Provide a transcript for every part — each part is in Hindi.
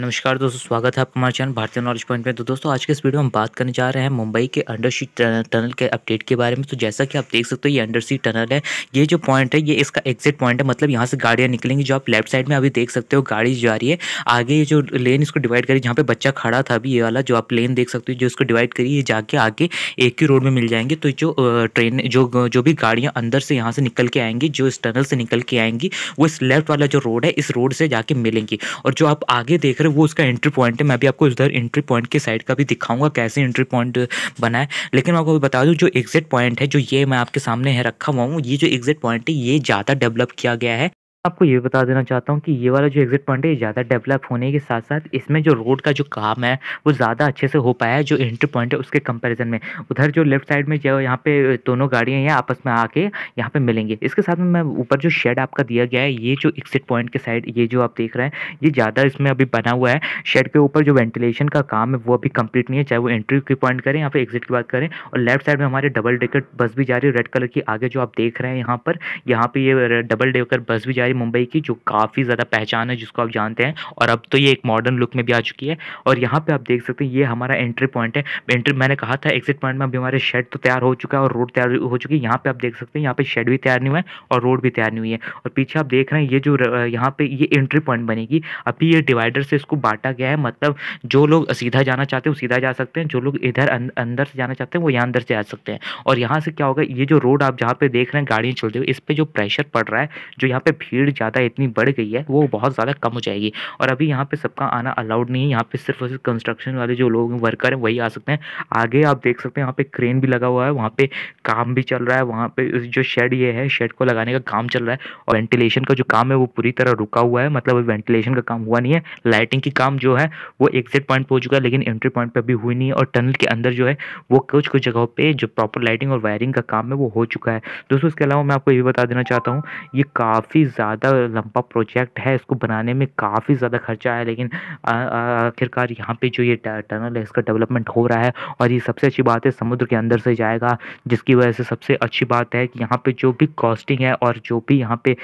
नमस्कार दोस्तों स्वागत है आपका हमारे चैनल भारतीय नॉलेज पॉइंट में तो दोस्तों आज के इस वीडियो में हम बात करने जा रहे हैं मुंबई के अंडरसी टनल के अपडेट के बारे में तो जैसा कि आप देख सकते हो ये अंडरसी टनल है ये जो पॉइंट है ये इसका एग्जिट पॉइंट है मतलब यहाँ से गाड़ियाँ निकलेंगी जो आप लेफ्ट साइड में अभी देख सकते हो गाड़ी जा रही है आगे ये जो लेन इसको डिवाइड करी जहाँ पर बच्चा खड़ा था अभी ये वाला जो आप लेन देख सकते हो जो इसको डिवाइड करी ये जाके आगे एक ही रोड में मिल जाएंगे तो जो ट्रेन जो जो भी गाड़ियाँ अंदर से यहाँ से निकल के आएंगी जो इस टनल से निकल के आएंगी वो इस लेफ्ट वाला जो रोड है इस रोड से जाके मिलेंगी और जो आप आगे देख रहे वो उसका एंट्री पॉइंट है मैं भी आपको उधर एंट्री पॉइंट के साइड का भी दिखाऊंगा कैसे एंट्री पॉइंट बना है लेकिन मैं आपको बता दूँ जो एग्जिट पॉइंट है जो ये मैं आपके सामने है रखा हुआ हूँ ये जो एग्जिट पॉइंट है ये ज़्यादा डेवलप किया गया है आपको ये बता देना चाहता हूँ कि ये वाला जो एग्जिट पॉइंट है ये ज़्यादा डेवलप होने के साथ साथ इसमें जो रोड का जो काम है वो ज़्यादा अच्छे से हो पाया है जो एंट्री पॉइंट है उसके कंपेरिजन में उधर जो लेफ्ट साइड में जो यहाँ पे दोनों गाड़ियाँ हैं आपस में आके यहाँ पे मिलेंगे इसके साथ में मैं ऊपर जो शेड आपका दिया गया है ये जो एक्सिट पॉइंट के साइड ये जो आप देख रहे हैं ये ज़्यादा इसमें अभी बना हुआ है शेड के ऊपर जो वेंटिलेशन का काम है वो अभी कंप्लीट नहीं है चाहे वो एंट्री के पॉइंट करें या फिर एग्जिट की बात करें और लेफ्ट साइड में हमारे डबल डेकर बस भी जा रही है रेड कलर की आगे जो आप देख रहे हैं यहाँ पर यहाँ पर ये डबल डेकर बस भी जा रही है मुंबई की जो काफ़ी ज़्यादा पहचान है जिसको आप जानते हैं और अब तो ये एक मॉडर्न लुक में भी आ चुकी है और यहाँ पर आप देख सकते हैं ये हमारा एंट्री पॉइंट है एंट्री मैंने कहा था एग्जिट पॉइंट में अभी हमारे शेड तो तैयार हो चुका है और रोड तैयार हो चुकी है यहाँ पर आप देख सकते हैं यहाँ पर शेड भी तैयार नहीं हुआ है और रोड भी तैयार नहीं हुई है और पीछे आप देख रहे हैं ये जो यहाँ पर ये एंट्री पॉइंट बनेगी अभी ये डिवाइडर से इसको बांटा गया है मतलब जो लोग सीधा जाना चाहते हैं वो सीधा जा सकते हैं जो लोग इधर अं, अंदर से जाना चाहते हैं वो यहाँ अंदर से जा सकते हैं और यहाँ से क्या होगा ये जो रोड आप जहाँ पे देख रहे हैं गाड़ियाँ चलते हुए इस पर जो प्रेशर पड़ रहा है जो यहाँ पे भीड़ भीड़ ज़्यादा इतनी बढ़ गई है वो बहुत ज़्यादा कम हो जाएगी और अभी यहाँ पे सबका आना अलाउड नहीं है यहाँ पे सिर्फ सिर्फ कंस्ट्रक्शन वाले जो लोग वर्कर हैं वही आ सकते हैं आगे आप देख सकते हैं यहाँ पे क्रेन भी लगा हुआ है वहाँ पे काम भी चल रहा है वहाँ पे जो शेड ये है शेड को लगाने का काम चल रहा है और वेंटिलेशन का जो काम है वो पूरी तरह रुका हुआ है मतलब वेंटिलेशन का काम हुआ नहीं है लाइटिंग की काम जो है वो एग्जिट पॉइंट पर हो चुका है लेकिन एंट्री पॉइंट पर अभी हुई नहीं है और टनल के अंदर जो है वो कुछ कुछ जगहों पर जो प्रॉपर लाइटिंग और वायरिंग का काम है वो हो चुका है दोस्तों इसके अलावा मैं आपको ये बता देना चाहता हूँ ये काफ़ी ज़्यादा ज़्यादा लंबा प्रोजेक्ट है इसको बनाने में काफ़ी ज़्यादा खर्चा आया लेकिन आखिरकार यहाँ पे जो ये टनल है इसका डेवलपमेंट हो रहा है और ये सबसे अच्छी बात है समुद्र के अंदर से जाएगा जिसकी वजह से सबसे अच्छी बात है कि यहाँ पर जो भी कॉस्टिंग है और जो भी यहाँ पर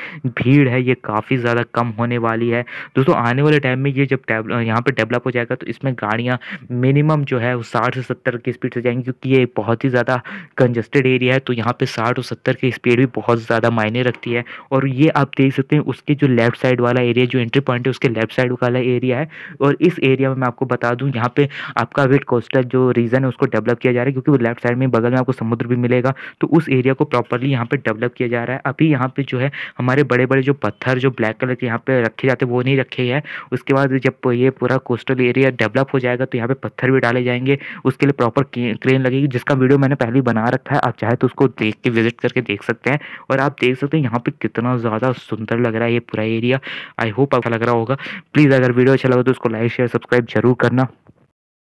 भीड़ है ये काफ़ी ज़्यादा कम होने वाली है दोस्तों आने वाले टाइम में ये जब यहाँ पर डेवलप हो जाएगा तो इसमें गाड़ियाँ मिनिमम जो है वो साठ से सत्तर की स्पीड से जाएंगी क्योंकि ये बहुत ही ज़्यादा कंजस्टेड एरिया है तो यहाँ पर साठ और सत्तर की स्पीड भी बहुत ज़्यादा मायने रखती है और ये आप देख देख सकते हैं उसके जो लेफ्ट साइड वाला एरिया जो एंट्री पॉइंट है उसके लेफ्ट साइड वाला एरिया है और इस एरिया में मैं आपको बता दूं यहाँ पे आपका वेट कोस्टल जो रीजन है उसको डेवलप किया जा रहा है क्योंकि वो लेफ्ट साइड में बगल में आपको समुद्र भी मिलेगा तो उस एरिया को प्रॉपरली यहाँ पे डेवलप किया जा रहा है अभी यहाँ पे जो है हमारे बड़े बड़े जो पत्थर जो ब्लैक कलर के यहाँ पे रखे जाते वो नहीं रखे हैं उसके बाद जब ये पूरा कोस्टल एरिया डेवलप हो जाएगा तो यहाँ पे पत्थर भी डाले जाएंगे उसके लिए प्रॉपर क्रेन लगेगी जिसका वीडियो मैंने पहले ही बना रखा है आप चाहे तो उसको देख के विजिट करके देख सकते हैं और आप देख सकते हैं यहाँ पे कितना ज़्यादा सुंदर सुंदर लग रहा है ये पूरा एरिया आई होप अच्छा लग रहा होगा प्लीज़ अगर वीडियो अच्छा लगा तो उसको लाइक शेयर सब्सक्राइब जरूर करना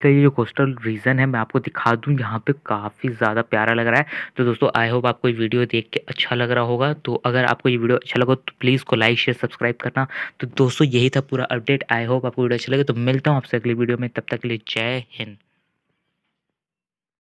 तो ये जो कोस्टल रीजन है मैं आपको दिखा दूँ यहाँ पे काफ़ी ज़्यादा प्यारा लग रहा है तो दोस्तों आई होप आपको ये वीडियो देख के अच्छा लग रहा होगा तो अगर आपको ये वीडियो अच्छा लगा तो प्लीज़ को लाइक शेयर सब्सक्राइब करना तो दोस्तों यही था पूरा अपडेट आई होप आपको वीडियो अच्छा लगे तो मिलता हूँ आपसे अगली वीडियो में तब तक के लिए जय हिंद